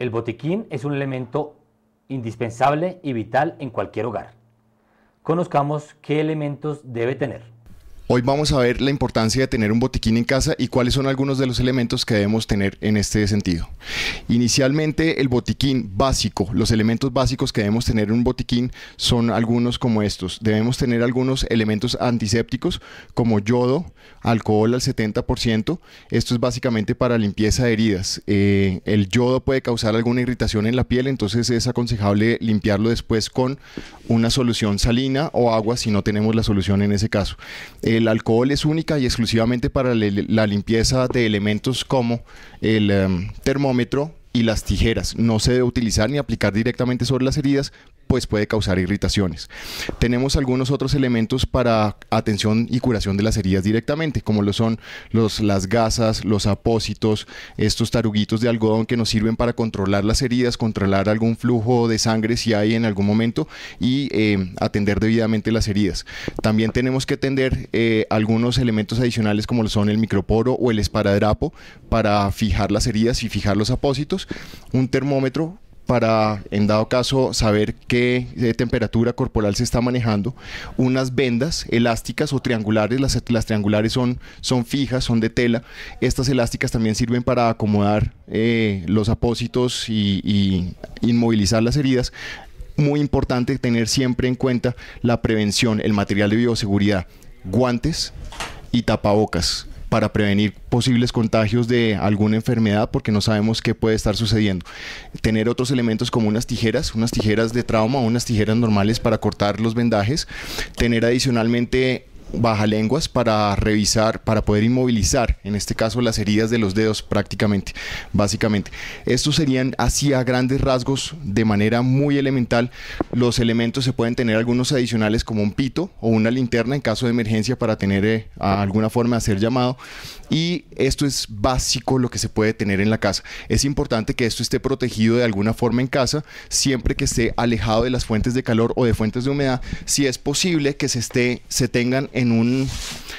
El botiquín es un elemento indispensable y vital en cualquier hogar. Conozcamos qué elementos debe tener. Hoy vamos a ver la importancia de tener un botiquín en casa y cuáles son algunos de los elementos que debemos tener en este sentido. Inicialmente el botiquín básico, los elementos básicos que debemos tener en un botiquín son algunos como estos. Debemos tener algunos elementos antisépticos como yodo, alcohol al 70%. Esto es básicamente para limpieza de heridas. Eh, el yodo puede causar alguna irritación en la piel, entonces es aconsejable limpiarlo después con una solución salina o agua si no tenemos la solución en ese caso el alcohol es única y exclusivamente para la limpieza de elementos como el em, termómetro, y las tijeras no se debe utilizar ni aplicar directamente sobre las heridas, pues puede causar irritaciones. Tenemos algunos otros elementos para atención y curación de las heridas directamente, como lo son los, las gasas, los apósitos, estos taruguitos de algodón que nos sirven para controlar las heridas, controlar algún flujo de sangre si hay en algún momento y eh, atender debidamente las heridas. También tenemos que atender eh, algunos elementos adicionales como lo son el microporo o el esparadrapo para fijar las heridas y fijar los apósitos un termómetro para, en dado caso, saber qué eh, temperatura corporal se está manejando, unas vendas elásticas o triangulares, las, triangulares son, son fijas, son de tela, estas elásticas también sirven para acomodar eh, los apósitos y, y inmovilizar las heridas, muy importante tener siempre en cuenta la prevención, el material de bioseguridad, guantes y tapabocas para prevenir posibles contagios de alguna enfermedad porque no sabemos qué puede estar sucediendo. Tener otros elementos como unas tijeras, unas tijeras de trauma, unas tijeras normales para cortar los vendajes. Tener adicionalmente baja lenguas para revisar, para poder inmovilizar, en este caso las heridas de los dedos prácticamente, básicamente. Estos serían así a grandes rasgos, de manera muy elemental. Los elementos se pueden tener algunos adicionales como un pito o una linterna en caso de emergencia para tener eh, alguna forma de hacer llamado. Y esto es básico lo que se puede tener en la casa. Es importante que esto esté protegido de alguna forma en casa, siempre que esté alejado de las fuentes de calor o de fuentes de humedad. Si es posible que se, esté, se tengan en en, un,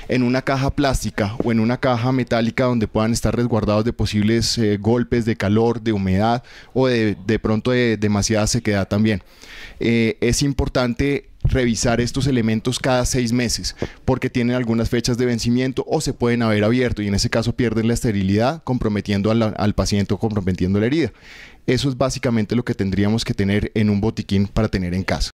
en una caja plástica o en una caja metálica donde puedan estar resguardados de posibles eh, golpes de calor, de humedad o de, de pronto de demasiada sequedad también. Eh, es importante revisar estos elementos cada seis meses porque tienen algunas fechas de vencimiento o se pueden haber abierto y en ese caso pierden la esterilidad comprometiendo al, al paciente o comprometiendo la herida. Eso es básicamente lo que tendríamos que tener en un botiquín para tener en casa.